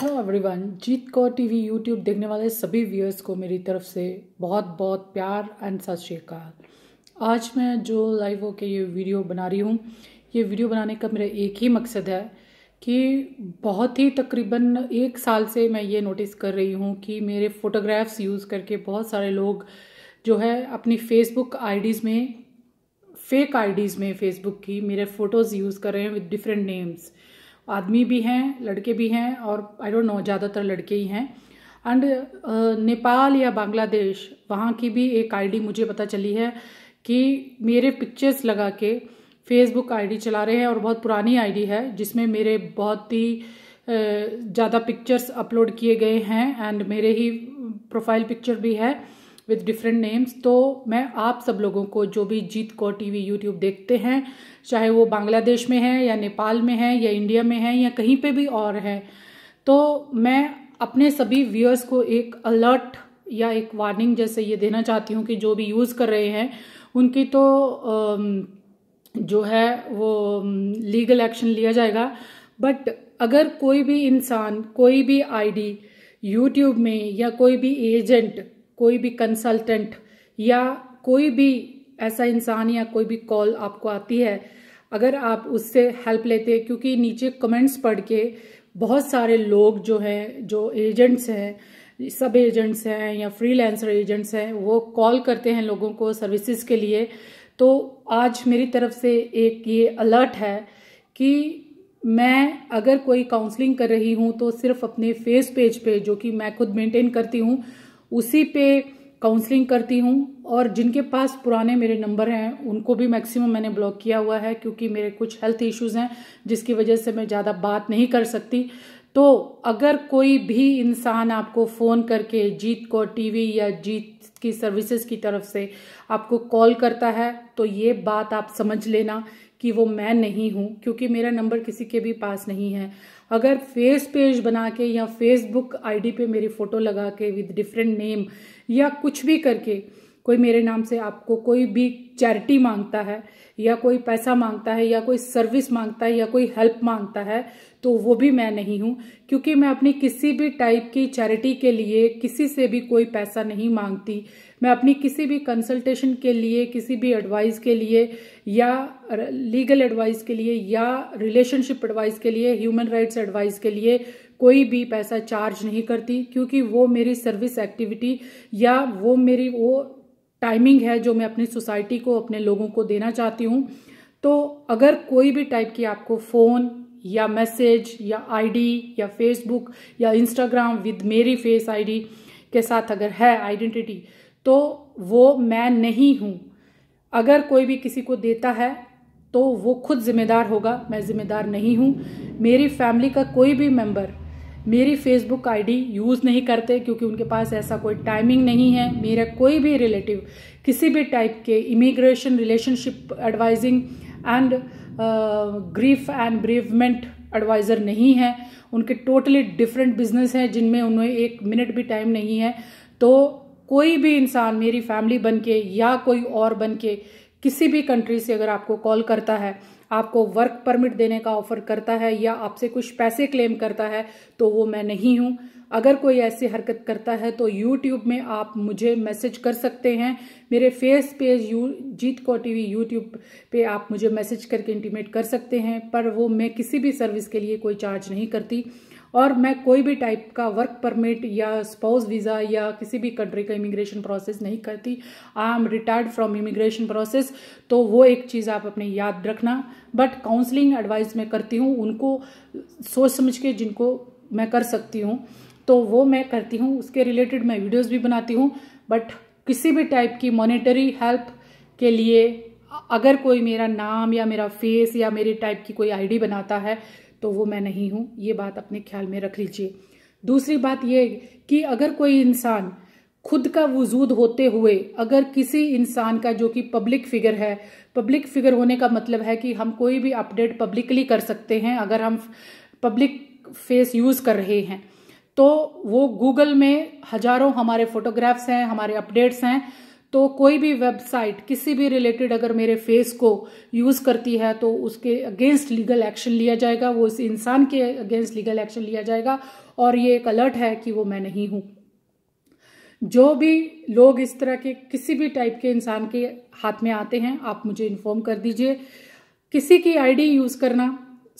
hello everyone जीत को TV YouTube देखने वाले सभी व्यूअर्स को मेरी तरफ से बहुत बहुत प्यार एंड सत श्रीकाल आज मैं जो लाइव होकर ये वीडियो बना रही हूँ ये वीडियो बनाने का मेरा एक ही मकसद है कि बहुत ही तकरीबन एक साल से मैं ये नोटिस कर रही हूँ कि मेरे फ़ोटोग्राफ्स यूज़ करके बहुत सारे लोग जो है अपनी फ़ेसबुक आईडीज़ में फेक आईडीज़ में फ़ेसबुक की मेरे फ़ोटोज़ यूज़ कर रहे हैं विद डिफरेंट नेम्स आदमी भी हैं लड़के भी हैं और आई डोंट नो ज़्यादातर लड़के ही हैं एंड नेपाल या बांग्लादेश वहाँ की भी एक आईडी मुझे पता चली है कि मेरे पिक्चर्स लगा के फेसबुक आईडी चला रहे हैं और बहुत पुरानी आईडी है जिसमें मेरे बहुत ही ज़्यादा पिक्चर्स अपलोड किए गए हैं एंड मेरे ही प्रोफाइल पिक्चर भी है विद डिफरेंट नेम्स तो मैं आप सब लोगों को जो भी जीत को वी यूट्यूब देखते हैं चाहे वो बांग्लादेश में है या नेपाल में है या इंडिया में है या कहीं पे भी और है तो मैं अपने सभी व्यूअर्स को एक अलर्ट या एक वार्निंग जैसे ये देना चाहती हूँ कि जो भी यूज़ कर रहे हैं उनकी तो जो है वो लीगल एक्शन लिया जाएगा बट अगर कोई भी इंसान कोई भी आईडी यूट्यूब में या कोई भी एजेंट कोई भी कंसल्टेंट या कोई भी ऐसा इंसान या कोई भी कॉल आपको आती है अगर आप उससे हेल्प लेते हैं क्योंकि नीचे कमेंट्स पढ़ के बहुत सारे लोग जो हैं जो एजेंट्स हैं सब एजेंट्स हैं या फ्रीलांसर एजेंट्स हैं वो कॉल करते हैं लोगों को सर्विसेज के लिए तो आज मेरी तरफ से एक ये अलर्ट है कि मैं अगर कोई काउंसलिंग कर रही हूँ तो सिर्फ अपने फेस पेज पे जो कि मैं खुद मेंटेन करती हूँ उसी पे काउंसलिंग करती हूँ और जिनके पास पुराने मेरे नंबर हैं उनको भी मैक्सिमम मैंने ब्लॉक किया हुआ है क्योंकि मेरे कुछ हेल्थ इश्यूज़ हैं जिसकी वजह से मैं ज़्यादा बात नहीं कर सकती तो अगर कोई भी इंसान आपको फ़ोन करके जीत को टीवी या जीत की सर्विसेज की तरफ से आपको कॉल करता है तो ये बात आप समझ लेना कि वो मैं नहीं हूँ क्योंकि मेरा नंबर किसी के भी पास नहीं है अगर फेस पेज बना के या फेसबुक आईडी पे मेरी फ़ोटो लगा के विद डिफरेंट नेम या कुछ भी करके कोई मेरे नाम से आपको कोई भी चैरिटी मांगता है या कोई पैसा मांगता है या कोई सर्विस मांगता है या कोई हेल्प मांगता है तो वो भी मैं नहीं हूँ क्योंकि मैं अपनी किसी भी टाइप की चैरिटी के लिए किसी से भी कोई पैसा नहीं मांगती मैं अपनी किसी भी कंसल्टेशन के लिए किसी भी एडवाइस के लिए या लीगल एडवाइस के लिए या रिलेशनशिप एडवाइस के लिए ह्यूमन राइट्स एडवाइस के लिए कोई भी पैसा चार्ज नहीं करती क्योंकि वो मेरी सर्विस एक्टिविटी या वो मेरी वो टाइमिंग है जो मैं अपनी सोसाइटी को अपने लोगों को देना चाहती हूँ तो अगर कोई भी टाइप की आपको फ़ोन या मैसेज या आईडी या फेसबुक या इंस्टाग्राम विद मेरी फेस आईडी के साथ अगर है आइडेंटिटी तो वो मैं नहीं हूँ अगर कोई भी किसी को देता है तो वो खुद जिम्मेदार होगा मैं जिम्मेदार नहीं हूँ मेरी फैमिली का कोई भी मेंबर मेरी फेसबुक आईडी यूज़ नहीं करते क्योंकि उनके पास ऐसा कोई टाइमिंग नहीं है मेरा कोई भी रिलेटिव किसी भी टाइप के immigration relationship advising and grief and bereavement adviser नहीं है उनके टोटली डिफरेंट बिजनेस हैं जिनमें उन्हें एक मिनट भी टाइम नहीं है तो कोई भी इंसान मेरी फैमिली बन के या कोई और बन के किसी भी कंट्री से अगर आपको कॉल करता है आपको वर्क परमिट देने का ऑफर करता है या आपसे कुछ पैसे क्लेम करता है तो वो मैं नहीं हूँ अगर कोई ऐसी हरकत करता है तो यूट्यूब में आप मुझे मैसेज कर सकते हैं मेरे फेस पेज यू जीत को टी वी यूट्यूब पे आप मुझे मैसेज करके इंटीमेट कर सकते हैं पर वो मैं किसी भी सर्विस के लिए कोई चार्ज नहीं करती और मैं कोई भी टाइप का वर्क परमिट या स्पाउस वीज़ा या किसी भी कंट्री का इमिग्रेशन प्रोसेस नहीं करती I am retired from immigration process तो वो एक चीज़ आप अपने याद रखना बट काउंसलिंग एडवाइस मैं करती हूँ उनको सोच समझ के जिनको मैं कर सकती हूँ तो वो मैं करती हूँ उसके रिलेटेड मैं वीडियोज़ भी बनाती हूँ बट किसी भी टाइप की मॉनिटरी हेल्प के लिए अगर कोई मेरा नाम या मेरा फेस या मेरी टाइप की कोई आईडी बनाता है तो वो मैं नहीं हूँ ये बात अपने ख्याल में रख लीजिए दूसरी बात ये कि अगर कोई इंसान खुद का वजूद होते हुए अगर किसी इंसान का जो कि पब्लिक फिगर है पब्लिक फिगर होने का मतलब है कि हम कोई भी अपडेट पब्लिकली कर सकते हैं अगर हम पब्लिक फेस यूज़ कर रहे हैं तो वो गूगल में हजारों हमारे फोटोग्राफ्स हैं हमारे अपडेट्स हैं तो कोई भी वेबसाइट किसी भी रिलेटेड अगर मेरे फेस को यूज़ करती है तो उसके अगेंस्ट लीगल एक्शन लिया जाएगा वो इस इंसान के अगेंस्ट लीगल एक्शन लिया जाएगा और ये एक अलर्ट है कि वो मैं नहीं हूँ जो भी लोग इस तरह के किसी भी टाइप के इंसान के हाथ में आते हैं आप मुझे इन्फॉर्म कर दीजिए किसी की आईडी यूज़ करना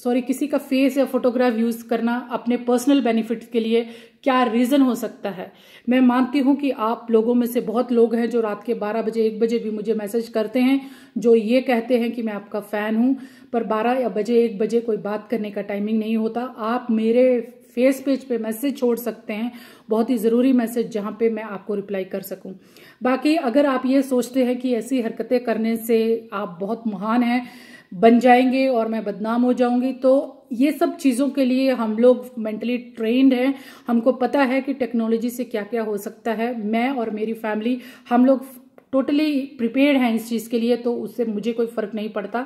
सॉरी किसी का फेस या फोटोग्राफ यूज करना अपने पर्सनल बेनिफिट के लिए क्या रीजन हो सकता है मैं मानती हूं कि आप लोगों में से बहुत लोग हैं जो रात के 12 बजे एक बजे भी मुझे मैसेज करते हैं जो ये कहते हैं कि मैं आपका फैन हूं पर 12 या बजे एक बजे कोई बात करने का टाइमिंग नहीं होता आप मेरे फेस पेज पे मैसेज छोड़ सकते हैं बहुत ही ज़रूरी मैसेज जहाँ पे मैं आपको रिप्लाई कर सकूं बाकी अगर आप ये सोचते हैं कि ऐसी हरकतें करने से आप बहुत महान हैं बन जाएंगे और मैं बदनाम हो जाऊंगी तो ये सब चीज़ों के लिए हम लोग मेंटली ट्रेन्ड हैं हमको पता है कि टेक्नोलॉजी से क्या क्या हो सकता है मैं और मेरी फैमिली हम लोग टोटली प्रिपेयर्ड हैं इस चीज़ के लिए तो उससे मुझे कोई फ़र्क नहीं पड़ता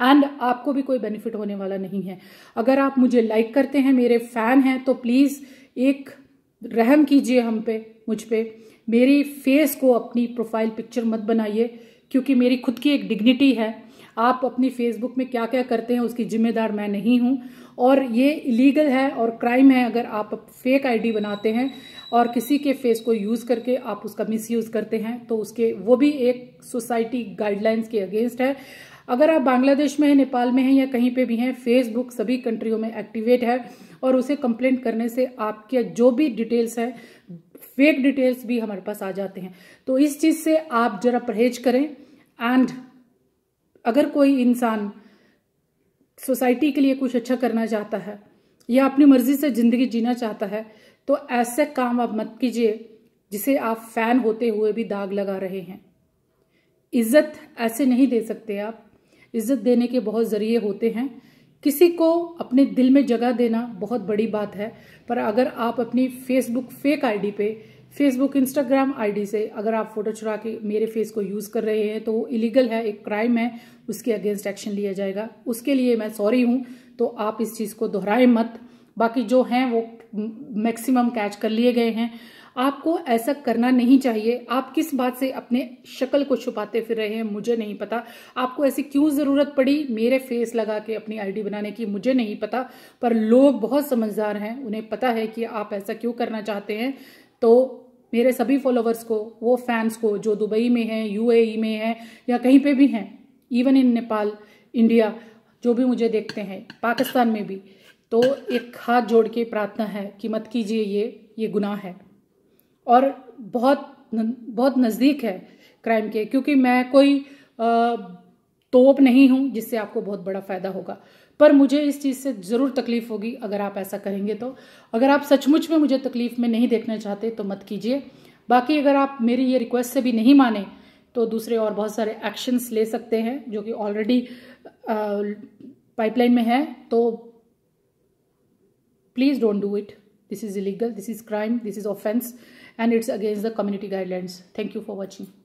एंड आपको भी कोई बेनिफिट होने वाला नहीं है अगर आप मुझे लाइक करते हैं मेरे फ़ैन हैं तो प्लीज़ एक रहम कीजिए हम पे मुझ पे मेरी फेस को अपनी प्रोफाइल पिक्चर मत बनाइए क्योंकि मेरी खुद की एक डिग्निटी है आप अपनी फेसबुक में क्या क्या करते हैं उसकी जिम्मेदार मैं नहीं हूँ और ये इलीगल है और क्राइम है अगर आप फेक आईडी बनाते हैं और किसी के फेस को यूज़ करके आप उसका मिसयूज़ करते हैं तो उसके वो भी एक सोसाइटी गाइडलाइंस के अगेंस्ट है अगर आप बांग्लादेश में हैं नेपाल में हैं या कहीं पे भी हैं फेसबुक सभी कंट्रियों में एक्टिवेट है और उसे कंप्लेंट करने से आपके जो भी डिटेल्स हैं फेक डिटेल्स भी हमारे पास आ जाते हैं तो इस चीज़ से आप जरा परहेज करें एंड अगर कोई इंसान सोसाइटी के लिए कुछ अच्छा करना चाहता है या अपनी मर्जी से ज़िंदगी जीना चाहता है तो ऐसे काम आप मत कीजिए जिसे आप फैन होते हुए भी दाग लगा रहे हैं इज्जत ऐसे नहीं दे सकते आप इज्जत देने के बहुत ज़रिए होते हैं किसी को अपने दिल में जगह देना बहुत बड़ी बात है पर अगर आप अपनी फेसबुक फेक आईडी पे फेसबुक इंस्टाग्राम आईडी से अगर आप फोटो चुरा के मेरे फेस को यूज़ कर रहे हैं तो वो इलीगल है एक क्राइम है उसके अगेंस्ट एक्शन लिया जाएगा उसके लिए मैं सॉरी हूँ तो आप इस चीज़ को दोहराएं मत बाकी जो हैं वो मैक्सिमम कैच कर लिए गए हैं आपको ऐसा करना नहीं चाहिए आप किस बात से अपने शक्ल को छुपाते फिर रहे हैं मुझे नहीं पता आपको ऐसी क्यों ज़रूरत पड़ी मेरे फेस लगा के अपनी आईडी बनाने की मुझे नहीं पता पर लोग बहुत समझदार हैं उन्हें पता है कि आप ऐसा क्यों करना चाहते हैं तो मेरे सभी फॉलोवर्स को वो फैंस को जो दुबई में हैं यूएई e में हैं या कहीं पे भी हैं इवन इन नेपाल इंडिया जो भी मुझे देखते हैं पाकिस्तान में भी तो एक हाथ जोड़ के प्रार्थना है कि मत कीजिए ये ये गुनाह है और बहुत बहुत नज़दीक है क्राइम के क्योंकि मैं कोई आ, तोप नहीं हूँ जिससे आपको बहुत बड़ा फ़ायदा होगा पर मुझे इस चीज़ से ज़रूर तकलीफ़ होगी अगर आप ऐसा करेंगे तो अगर आप सचमुच में मुझे तकलीफ़ में नहीं देखना चाहते तो मत कीजिए बाकी अगर आप मेरी ये रिक्वेस्ट से भी नहीं माने तो दूसरे और बहुत सारे एक्शंस ले सकते हैं जो कि ऑलरेडी पाइपलाइन में है तो please don't do it this is illegal this is crime this is offence and it's against the community guidelines thank you for watching